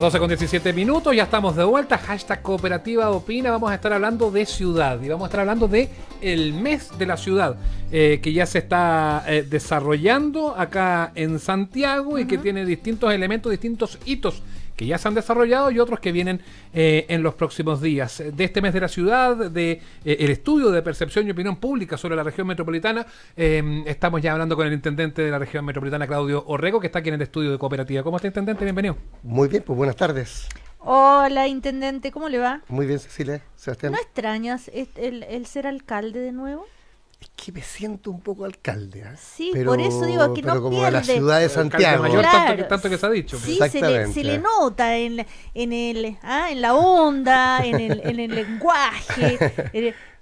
12 con 17 minutos, ya estamos de vuelta, hashtag cooperativa opina, vamos a estar hablando de ciudad y vamos a estar hablando de el mes de la ciudad eh, que ya se está eh, desarrollando acá en Santiago y que tiene distintos elementos, distintos hitos que ya se han desarrollado y otros que vienen eh, en los próximos días. De este mes de la ciudad, de eh, el estudio de percepción y opinión pública sobre la región metropolitana, em, estamos ya hablando con el intendente de la región metropolitana, Claudio Orrego, que está aquí en el estudio de cooperativa. ¿Cómo está, intendente? Bienvenido. Muy bien, pues buenas tardes. Hola, intendente, ¿cómo le va? Muy bien, Cecilia. Sebastián. ¿No extrañas el ser alcalde de nuevo? Es que me siento un poco alcalde. ¿eh? Sí, pero, por eso digo que no como pierde. la ciudad de Santiago. Mayor, tanto, que, tanto, que, se ha dicho. Pues. Sí, se le, nota en, en, el, ¿ah? en la onda, en el, en el lenguaje.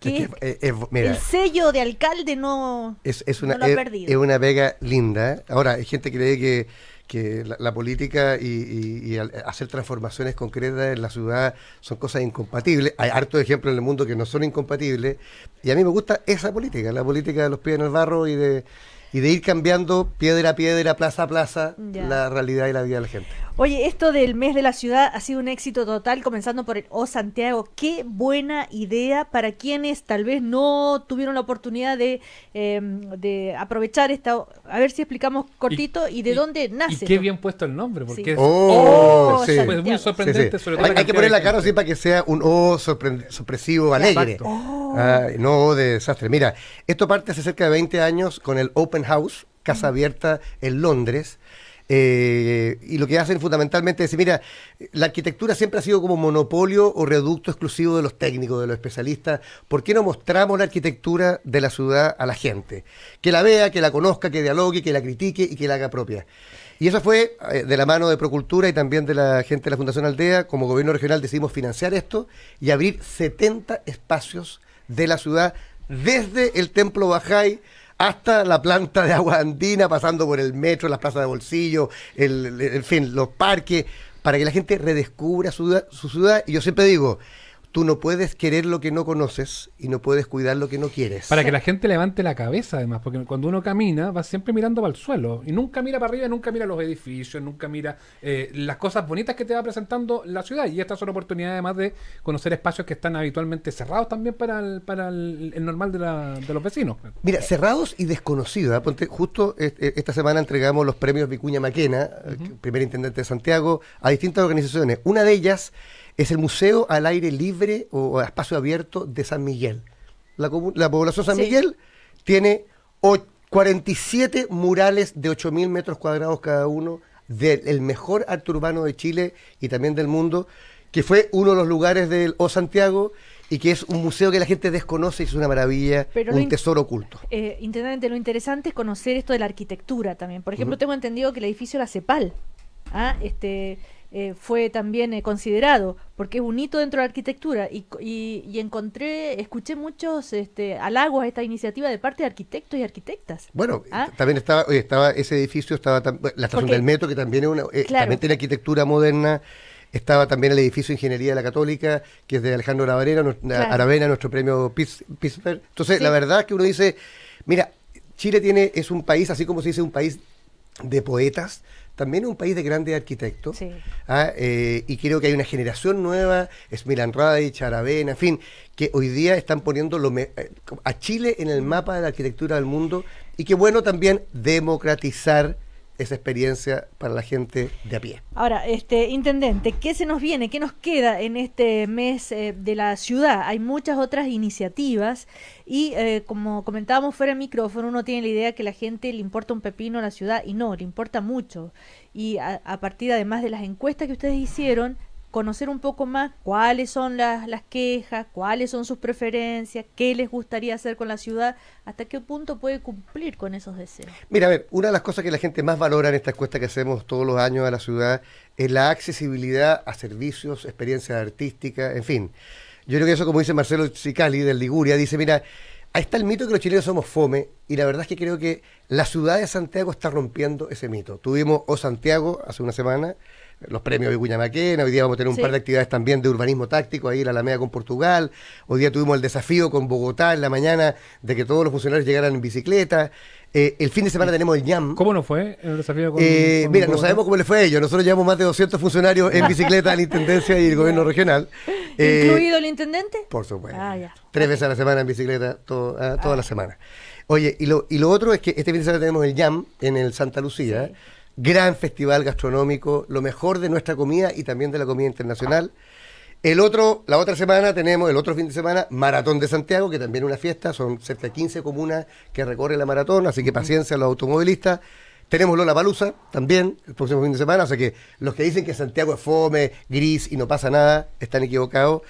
Eh, eh, el, sello de alcalde no, es, es una, lo ha perdido. Es una vega linda. Ahora, hay gente que cree que que la, política y, hacer transformaciones concretas en la ciudad son cosas incompatibles. Hay hartos ejemplos en el mundo que no son incompatibles. Y a mí me gusta esa política, la política de los pies en el barro y de, ir cambiando piedra a piedra, plaza a plaza, la realidad y la vida de la gente. Oye, esto del mes de la ciudad ha sido un éxito total, comenzando por el O Santiago. Qué buena idea para quienes tal vez no tuvieron la oportunidad de, em, aprovechar esta. A ver si explicamos cortito y, de dónde nace. Y qué bien puesto el nombre, porque es, oh, muy sorprendente. hay, que poner la cara así para que sea un O sorpresivo, alegre. Oh. Ah, no de desastre. Mira, esto parte hace cerca de 20 años con el Open House, Casa Abierta en Londres eh, y lo que hacen fundamentalmente es decir, mira, la arquitectura siempre ha sido como monopolio o reducto exclusivo de los técnicos, de los especialistas. ¿Por qué no mostramos la arquitectura de la ciudad a la gente? Que la vea, que la conozca, que dialogue, que la critique y que la haga propia. Y eso fue eh, de la mano de Procultura y también de la gente de la Fundación Aldea. Como gobierno regional decidimos financiar esto y abrir 70 espacios de la ciudad desde el Templo Bajay hasta la planta de agua andina, pasando por el metro, las plazas de bolsillo, el en fin, los parques, para que la gente redescubra su, su ciudad. Y yo siempre digo, Tú no puedes querer lo que no conoces y no puedes cuidar lo que no quieres. Para que la gente levante la cabeza, además, porque cuando uno camina va siempre mirando para el suelo y nunca mira para arriba, nunca mira los edificios, nunca mira eh, las cosas bonitas que te va presentando la ciudad. Y estas son oportunidades, además, de conocer espacios que están habitualmente cerrados también para el, normal de, los vecinos. Mira, cerrados y desconocidos. ¿eh? justo e, e, esta semana entregamos los premios Vicuña Maquena, eh, primer intendente de Santiago, a distintas organizaciones. Una de ellas es el Museo al Aire Libre o Espacio Abierto de San Miguel. La, población población San Miguel tiene 47 murales de 8.000 metros cuadrados cada uno del mejor arte urbano de Chile y también del mundo, que fue uno de los lugares del O Santiago y que es un museo que la gente desconoce y es una maravilla, un tesoro oculto. Eh, intendente, lo interesante es conocer esto de la arquitectura también. Por ejemplo, tengo entendido que el edificio La Cepal ¿ah? este, eh, fue también eh, considerado, porque es un hito dentro de la arquitectura, y, encontré, escuché muchos este, halagos a esta iniciativa de parte de arquitectos y arquitectas. Bueno, ¿Ah? eh, también estaba, estaba ese edificio, estaba la estación del metro, que también, es una, arquitectura moderna, estaba también el edificio de Ingeniería de la Católica, que es de Alejandro Aravena, nuestro premio Pittsburgh. Entonces, la verdad es que uno dice, mira, Chile tiene, es un país, así como se dice, un país de poetas, también es un país de grandes arquitectos. ¿ah? Eh, y creo que hay una generación nueva, es Milan Radich, Aravena, en fin, que hoy día están poniendo eh, a Chile en el mapa de la arquitectura del mundo. Y que bueno también democratizar esa experiencia para la gente de a pie. Ahora, este intendente, ¿qué se nos viene? ¿Qué nos queda en este mes eh, de la ciudad? Hay muchas otras iniciativas y eh, como comentábamos fuera de micrófono, uno tiene la idea que la gente le importa un pepino a la ciudad y no, le importa mucho. Y a partir además de las encuestas que ustedes hicieron, conocer un poco más cuáles son las, quejas, cuáles son sus preferencias, qué les gustaría hacer con la ciudad, hasta qué punto puede cumplir con esos deseos. Mira, a ver, una de las cosas que la gente más valora en esta encuesta que hacemos todos los años a la ciudad es la accesibilidad a servicios, experiencias artísticas, en fin. Yo creo que eso, como dice Marcelo Cicali del Liguria, dice, mira, ahí está el mito que los chilenos somos fome y la verdad es que creo que la ciudad de Santiago está rompiendo ese mito. Tuvimos O Santiago hace una semana, los premios de Guña Maquena, hoy día vamos a tener un par de actividades también de urbanismo táctico ahí la Alameda con Portugal, hoy día tuvimos el desafío con Bogotá en la mañana de que todos los funcionarios llegaran en bicicleta. Eh, el fin de semana tenemos el YAM ¿Cómo no fue el desafío con, eh, Mira, no sabemos cómo le fue a ellos. Nosotros llevamos más de 200 funcionarios en bicicleta a la Intendencia y el Gobierno Regional. ¿Incluido el eh, Intendente? Por supuesto. Ah, Tres veces a la semana en bicicleta, ah, toda ah. la semana. Oye, y lo, y lo otro es que este fin de semana tenemos el YAM en el Santa Lucía gran festival gastronómico, lo mejor de nuestra comida y también de la comida internacional. El otro, la otra semana tenemos, el otro fin de semana, Maratón de Santiago, que también es una fiesta, son cerca de 15 comunas que recorren la maratón, así que paciencia a los automovilistas. Tenemos Lola Palusa también el próximo fin de semana, así que los que dicen que Santiago es fome, gris y no pasa nada, están equivocados.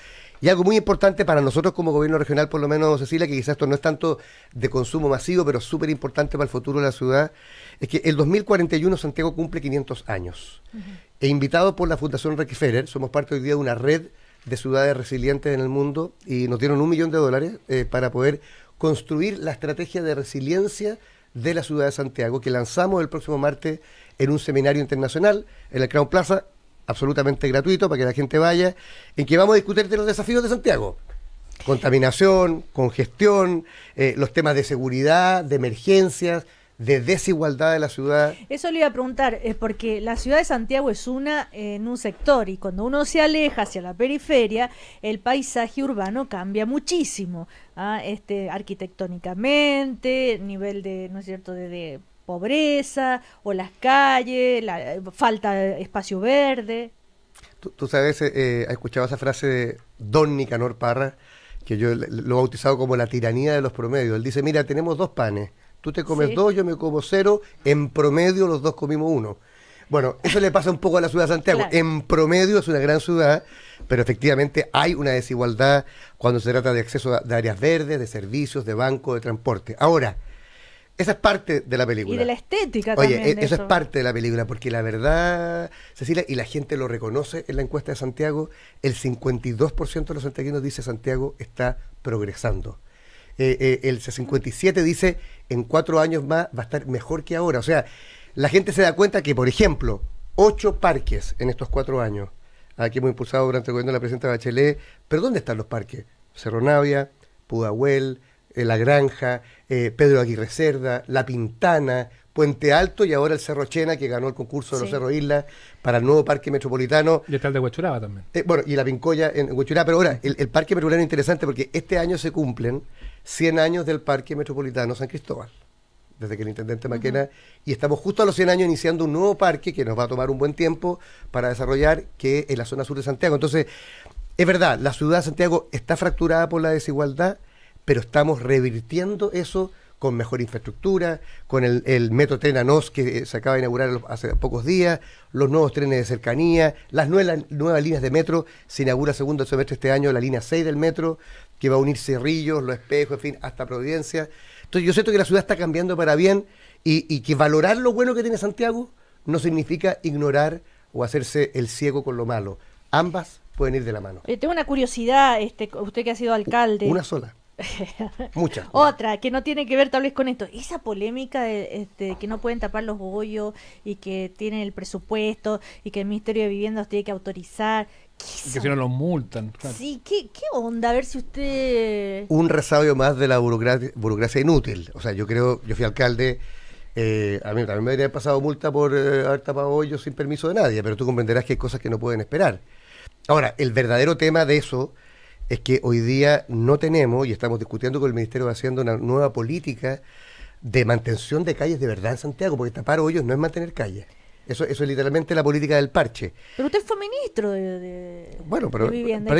Y algo muy importante para nosotros como gobierno regional, por lo menos, Cecilia, que quizás esto no es tanto de consumo masivo, pero súper importante para el futuro de la ciudad, es que el 2041 Santiago cumple 500 años. E invitado por la Fundación Rockefeller, somos parte hoy día de una red de ciudades resilientes en el mundo y nos dieron un millón de dólares eh, para poder construir la estrategia de resiliencia de la ciudad de Santiago, que lanzamos el próximo martes en un seminario internacional en el Crown Plaza absolutamente gratuito para que la gente vaya, en que vamos a discutir de los desafíos de Santiago. Contaminación, congestión, eh, los temas de seguridad, de emergencias, de desigualdad de la ciudad. Eso le iba a preguntar, es porque la ciudad de Santiago es una en un sector y cuando uno se aleja hacia la periferia, el paisaje urbano cambia muchísimo, ¿ah? este, arquitectónicamente, nivel de, ¿no es cierto?, de pobreza o las calles, la eh, falta de espacio verde. Tú, sabes, eh, he eh, escuchado esa frase de Don Nicanor Parra, que yo lo he bautizado como la tiranía de los promedios. Él dice, mira, tenemos dos panes, tú te comes dos, yo me como cero, en promedio los dos comimos uno. Bueno, eso le pasa un poco a la ciudad de Santiago. En promedio es una gran ciudad, pero efectivamente hay una desigualdad cuando se trata de acceso de áreas verdes, de servicios, de banco, de transporte. Ahora, esa es parte de la película. Y de la estética también. Oye, eso, es parte de la película, porque la verdad, Cecilia, y la gente lo reconoce en la encuesta de Santiago, el 52% de los santiaguinos dice Santiago está progresando. Eh, eh, el 57 dice en cuatro años más va a estar mejor que ahora. O sea, la gente se da cuenta que, por ejemplo, ocho parques en estos cuatro años, aquí ah, hemos impulsado durante el gobierno de la presidenta Bachelet, pero ¿dónde están los parques? Cerro Navia, Pudahuel, eh, la Granja, eh, Pedro Aguirre Cerda, La Pintana, Puente Alto y ahora el Cerro Chena, que ganó el concurso de los Cerro Islas para el nuevo parque metropolitano. Y está el de Huachuraba también. Eh, bueno, y la Pincoya en Huechuraba. Pero ahora, el, parque metropolitano es interesante porque este año se cumplen 100 años del parque metropolitano San Cristóbal, desde que el intendente Maquena. Y estamos justo a los 100 años iniciando un nuevo parque que nos va a tomar un buen tiempo para desarrollar, que es la zona sur de Santiago. Entonces, es verdad, la ciudad de Santiago está fracturada por la desigualdad pero estamos revirtiendo eso con mejor infraestructura, con el, metro tren ANOS que eh, se acaba de inaugurar hace pocos días, los nuevos trenes de cercanía, las nuevas, líneas de metro, se inaugura segundo semestre este año la línea 6 del metro, que va a unir Cerrillos, Los Espejos, en fin, hasta Providencia. Entonces yo siento que la ciudad está cambiando para bien y, que valorar lo bueno que tiene Santiago no significa ignorar o hacerse el ciego con lo malo. Ambas pueden ir de la mano. Eh, tengo una curiosidad, este, usted que ha sido alcalde. Una sola. Muchas. Otra, que no tiene que ver tal vez con esto. Esa polémica de este, que no pueden tapar los hoyos y que tienen el presupuesto y que el Ministerio de Viviendas tiene que autorizar. que si no los multan. Sí, ¿qué, onda? A ver si usted... Un resabio más de la burocracia, inútil. O sea, yo creo, yo fui alcalde... Eh, a mí también me habría pasado multa por eh, haber tapado hoyos sin permiso de nadie, pero tú comprenderás que hay cosas que no pueden esperar. Ahora, el verdadero tema de eso es que hoy día no tenemos, y estamos discutiendo con el Ministerio de una nueva política de mantención de calles de verdad en Santiago, porque tapar hoyos no es mantener calles. Eso, eso es literalmente la política del parche. Pero usted fue ministro de, bueno, pero, vivienda.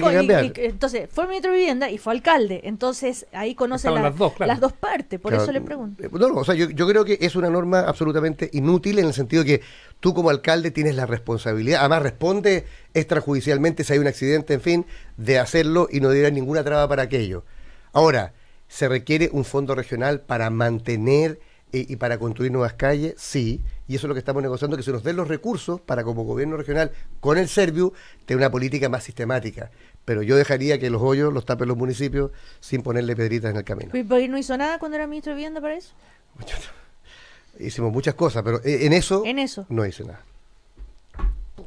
entonces, fue ministro de vivienda y fue alcalde. Entonces, ahí conoce las, dos, partes. Por eso le pregunto. No, no, o sea, yo, yo, creo que es una norma absolutamente inútil en el sentido que tú como alcalde tienes la responsabilidad. Además, responde extrajudicialmente si hay un accidente, en fin, de hacerlo y no diera ninguna traba para aquello. Ahora, se requiere un fondo regional para mantener y para construir nuevas calles, sí, y eso es lo que estamos negociando, que se nos den los recursos para como gobierno regional con el Serviu tener una política más sistemática. Pero yo dejaría que los hoyos los tapen los municipios sin ponerle pedritas en el camino. ¿Y no hizo nada cuando era ministro de Vivienda para eso? Hicimos muchas cosas, pero eh, en eso, en eso. no hice nada.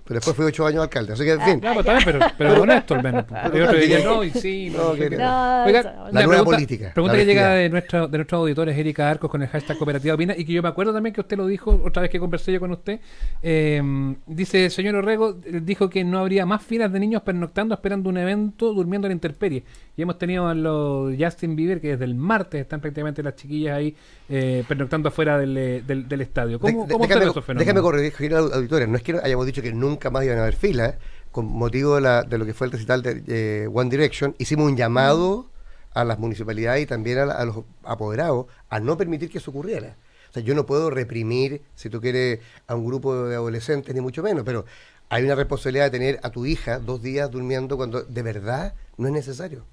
Pero después fui ocho años alcalde, así que en ah, fin. pero, pero, pero honesto al menos. Yo diría, no, y sí. No, la, nueva política. Pregunta que llega de, nuestro, de nuestros auditores, Erika Arcos, con el hashtag Cooperativa Opina, y que yo me acuerdo también que usted lo dijo otra vez que conversé yo con usted. Eh, dice, señor Orrego, dijo que no habría más filas de niños pernoctando esperando un evento durmiendo en la intemperie. Y hemos tenido a los Justin Bieber que desde el martes están prácticamente las chiquillas ahí eh, pernoctando afuera del, eh, estadio. ¿Cómo, déjame, Déjame corregir a la auditoria. No es que hayamos dicho que nunca más iban a haber filas. ¿eh? Con motivo de, lo que fue el recital de eh, One Direction, hicimos un llamado a las municipalidades y también a, a los apoderados a no permitir que eso ocurriera. O sea, yo no puedo reprimir, si tú quieres, a un grupo de adolescentes, ni mucho menos, pero hay una responsabilidad de tener a tu hija dos días durmiendo cuando de verdad no es necesario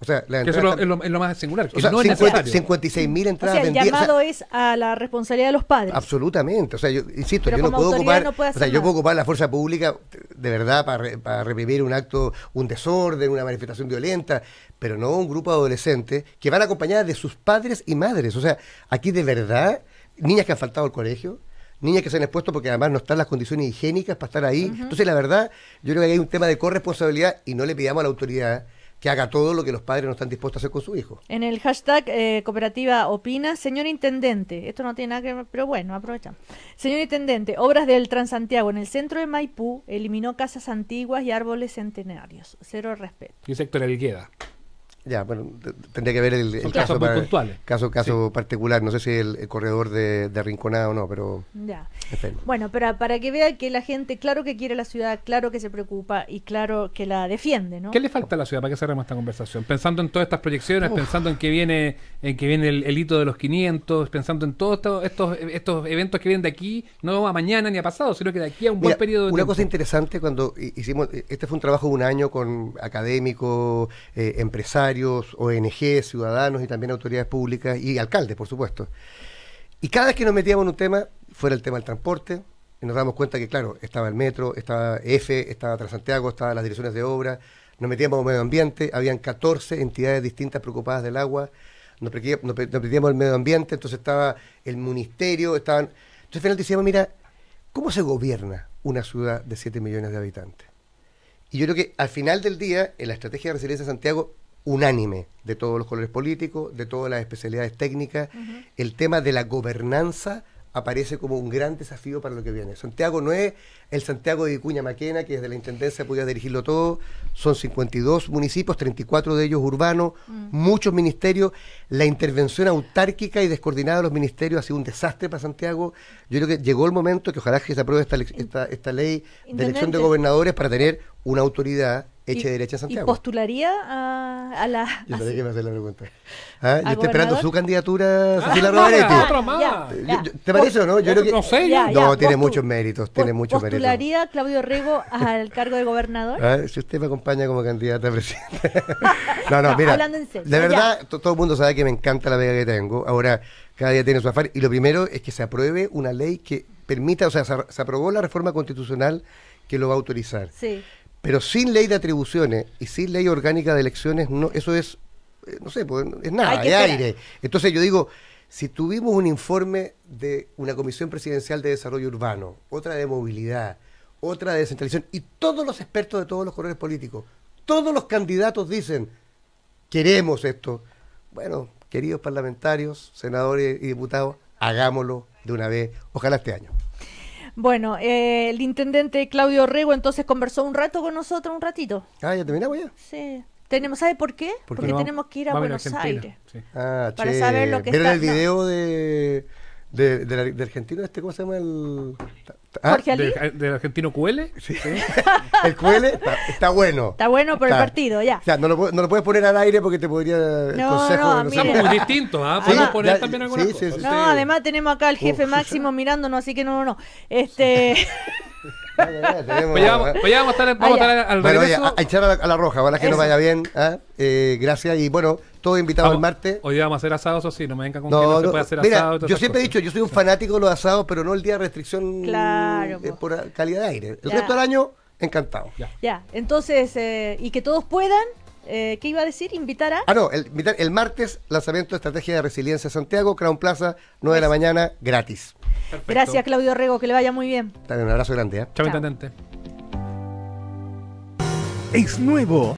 eso es, lo, más singular. Que 56 mil entradas o sea, El llamado es a la responsabilidad de los padres. Absolutamente. O sea, yo insisto, yo no puedo ocupar. o sea, yo puedo ocupar la fuerza pública de verdad para, revivir un acto, un desorden, una manifestación violenta, pero no un grupo de adolescentes que van acompañadas de sus padres y madres. O sea, aquí de verdad, niñas que han faltado al colegio, niñas que se han expuesto porque además no están las condiciones higiénicas para estar ahí. Entonces, la verdad, yo creo que hay un tema de corresponsabilidad y no le pidamos a la autoridad que haga todo lo que los padres no están dispuestos a hacer con su hijo. En el hashtag eh, cooperativa opina, señor intendente, esto no tiene nada que ver, pero bueno, aprovechamos. Señor intendente, obras del Transantiago en el centro de Maipú eliminó casas antiguas y árboles centenarios. Cero respeto. Y sector queda? Ya, bueno, tendría que ver el, caso, caso, caso particular. No sé si el, corredor de, de o no, pero. Bueno, pero para que vea que la gente, claro que quiere la ciudad, claro que se preocupa y claro que la defiende, ¿no? ¿Qué le falta a la ciudad para que cerremos esta conversación? Pensando en todas estas proyecciones, pensando en que viene en que viene el, hito de los 500, pensando en todos estos, estos eventos que vienen de aquí, no a mañana ni a pasado, sino que de aquí a un buen periodo de Una cosa interesante cuando hicimos. Este fue un trabajo de un año con académicos, eh, empresarios ONG, ciudadanos y también autoridades públicas y alcaldes, por supuesto. Y cada vez que nos metíamos en un tema, fuera el tema del transporte, nos damos cuenta que, claro, estaba el metro, estaba EFE, estaba Transantiago, estaban las direcciones de obra, nos metíamos en medio ambiente, habían 14 entidades distintas preocupadas del agua, nos, metíamos en medio ambiente, entonces estaba el ministerio, estaban... Entonces al final decíamos, mira, ¿cómo se gobierna una ciudad de 7 millones de habitantes? Y yo creo que al final del día, en la estrategia de resiliencia de Santiago, unánime de todos los colores políticos, de todas las especialidades técnicas. El tema de la gobernanza aparece como un gran desafío para lo que viene. Santiago no es el Santiago de Vicuña Maquena, que desde la Intendencia podía dirigirlo todo. Son 52 municipios, 34 de ellos urbanos, mm. muchos ministerios. La intervención autárquica y descoordinada de los ministerios ha sido un desastre para Santiago. Yo creo que llegó el momento que ojalá que se apruebe esta, ley de elección de gobernadores para tener una autoridad Eche y, derecha Santiago. ¿Y postularía a, a la.? Yo la pregunta. Ah, estoy esperando su candidatura, ah, Cecilia ¿Te parece o no? Yo No sé, ya, No, tiene muchos méritos. Tiene muchos méritos. ¿Postularía Claudio Rego al cargo de gobernador? Si usted me acompaña como candidata a presidente. no, no, mira. De verdad, todo el mundo sabe que me encanta la vega que tengo. Ahora, cada día tiene su afán. Y lo primero es que se apruebe una ley que permita, o sea, se, aprobó la reforma constitucional que lo va a autorizar. Sí. Pero sin ley de atribuciones y sin ley orgánica de elecciones, no, eso es, eh, no sé, pues, es nada, de aire. Entonces yo digo, si tuvimos un informe de una Comisión Presidencial de Desarrollo Urbano, otra de movilidad, otra de descentralización, y todos los expertos de todos los colores políticos, todos los candidatos dicen, queremos esto. Bueno, queridos parlamentarios, senadores y diputados, hagámoslo de una vez, ojalá este año. Bueno, eh, el intendente Claudio Rego entonces conversó un rato con nosotros, un ratito. Ah, ya terminamos ya. Sí. Tenemos, ¿Sabe por qué? Porque, tenemos que ir a Buenos Aires ah, para saber lo que Vieron está. el video de de, de, del argentino este, ¿cómo se llama el...? Ah, de, argentino QL? Sí. el QL está, bueno. Está bueno por el partido, ya. O sea, no lo, no lo, puedes poner al aire porque te podría... no, consejo no, no muy distintos, ¿ah? Podemos poner también alguna sí, No, además tenemos acá al jefe máximo mirándonos, así que no, no, no. Este... a bueno, a, echar a la, roja, para que nos vaya bien. ¿eh? Eh, gracias y bueno, todo invitado el martes. Hoy vamos a hacer asados, o sí, no me vengan con que no, Yo siempre he dicho, yo soy un fanático de los asados, pero no el día de restricción eh, por calidad de aire. El resto del año, encantado. Ya, ya. entonces, y que todos puedan eh, ¿Qué iba a decir? ¿Invitar a...? Ah, no, el, martes, lanzamiento de Estrategia de Resiliencia Santiago, Crown Plaza, 9 de la mañana, gratis. Gracias, Claudio Rego, que le vaya muy bien. También un abrazo grande. ¿eh? Chao, intendente. Es nuevo.